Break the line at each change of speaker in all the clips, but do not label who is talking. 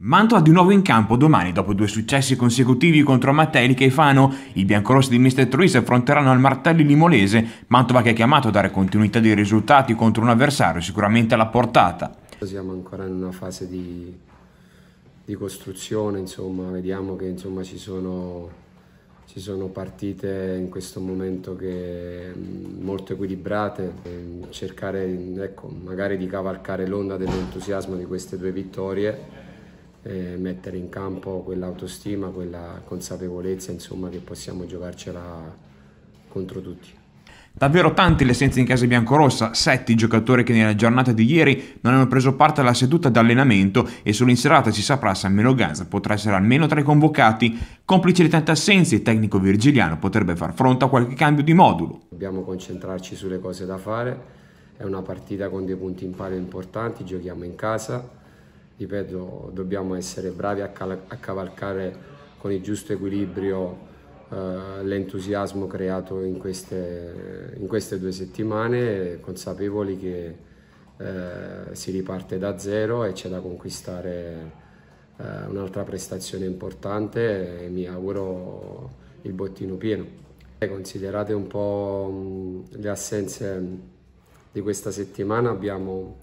Mantova di nuovo in campo domani dopo due successi consecutivi contro Matelica e Fano. I biancorossi di Mister Truis affronteranno al Martelli Limolese, Mantova che è chiamato a dare continuità dei risultati contro un avversario sicuramente alla portata.
Siamo ancora in una fase di, di costruzione, insomma, vediamo che insomma, ci, sono, ci, sono, partite in questo momento che, molto equilibrate, cercare ecco, magari di cavalcare l'onda dell'entusiasmo di queste due vittorie eh, mettere in campo quell'autostima, quella consapevolezza insomma, che possiamo giocarcela contro tutti.
Davvero tanti le senza in casa biancorossa, sette giocatori che nella giornata di ieri non hanno preso parte alla seduta d'allenamento e solo in serata si saprà se almeno Gaza potrà essere almeno tra i convocati. Complice di tante assenze, il tecnico virgiliano potrebbe far fronte a qualche cambio di modulo.
Dobbiamo concentrarci sulle cose da fare, è una partita con dei punti in palio importanti, giochiamo in casa, ripeto, dobbiamo essere bravi a, a cavalcare con il giusto equilibrio eh, l'entusiasmo creato in queste, in queste, due settimane, consapevoli che eh, si riparte da zero e c'è da conquistare eh, un'altra prestazione importante e mi auguro il bottino pieno. Considerate un po' le assenze di questa settimana, abbiamo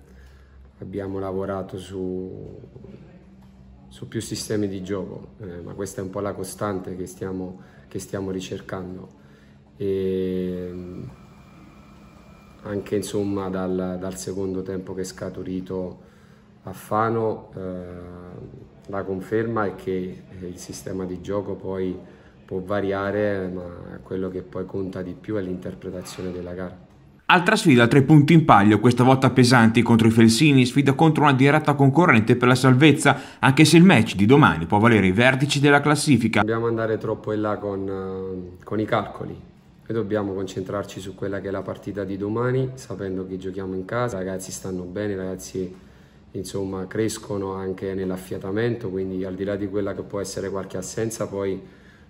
abbiamo lavorato su, su più sistemi di gioco, eh, ma questa è un po' la costante che stiamo, che stiamo ricercando. E mm, anche insomma dal, dal, secondo tempo che è scaturito a Fano eh, la conferma è che eh, il sistema di gioco poi può variare, ma quello che poi conta di più è l'interpretazione della gara.
Altra sfida, tre punti in palio, questa volta pesanti contro i Felsini, sfida contro una diretta concorrente per la salvezza, anche se il match di domani può valere i vertici della classifica.
Dobbiamo andare troppo in là con, eh, con i calcoli e dobbiamo concentrarci su quella che è la partita di domani, sapendo che giochiamo in casa, i ragazzi stanno bene, i ragazzi insomma, crescono anche nell'affiatamento, quindi al di là di quella che può essere qualche assenza, poi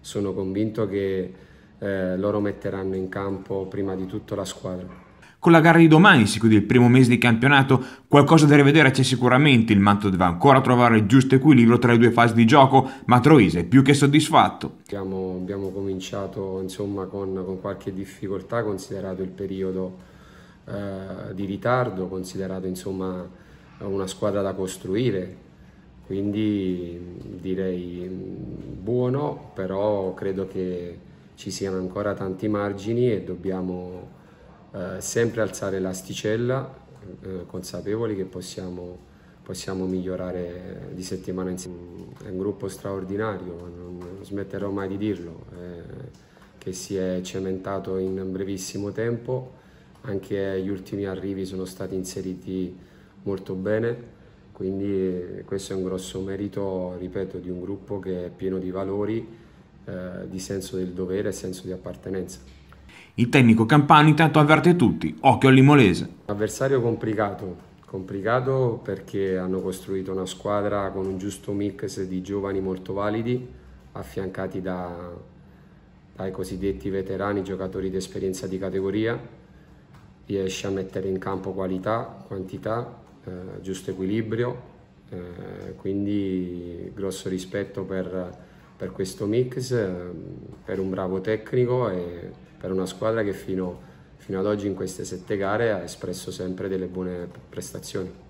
sono convinto che eh, loro metteranno in campo prima di tutto la squadra.
Con la gara di domani si chiude il primo mese di campionato, qualcosa da rivedere c'è sicuramente, il Manto deve ancora trovare il giusto equilibrio tra le due fasi di gioco, ma Troise è più che soddisfatto.
Abbiamo, abbiamo cominciato insomma, con, con, qualche difficoltà considerato il periodo eh, di ritardo, considerato insomma, una squadra da costruire, quindi direi mm, buono, però credo che ci siano ancora tanti margini e dobbiamo eh, sempre alzare l'asticella, eh, consapevoli che possiamo, possiamo, migliorare di settimana in settimana. È un gruppo straordinario, non smetterò mai di dirlo, eh, che si è cementato in brevissimo tempo, anche gli ultimi arrivi sono stati inseriti molto bene, quindi eh, questo è un grosso merito, ripeto, di un gruppo che è pieno di valori eh, di senso del dovere e senso di appartenenza.
Il tecnico Campani intanto avverte tutti, occhio all'Imolese. Limolese.
Avversario complicato, complicato perché hanno costruito una squadra con un giusto mix di giovani molto validi, affiancati da, dai cosiddetti veterani, giocatori di esperienza di categoria, riesce a mettere in campo qualità, quantità, eh, giusto equilibrio, eh, quindi grosso rispetto per per questo mix, ehm, per un bravo tecnico e per una squadra che fino, fino ad oggi in queste sette gare ha espresso sempre delle buone prestazioni.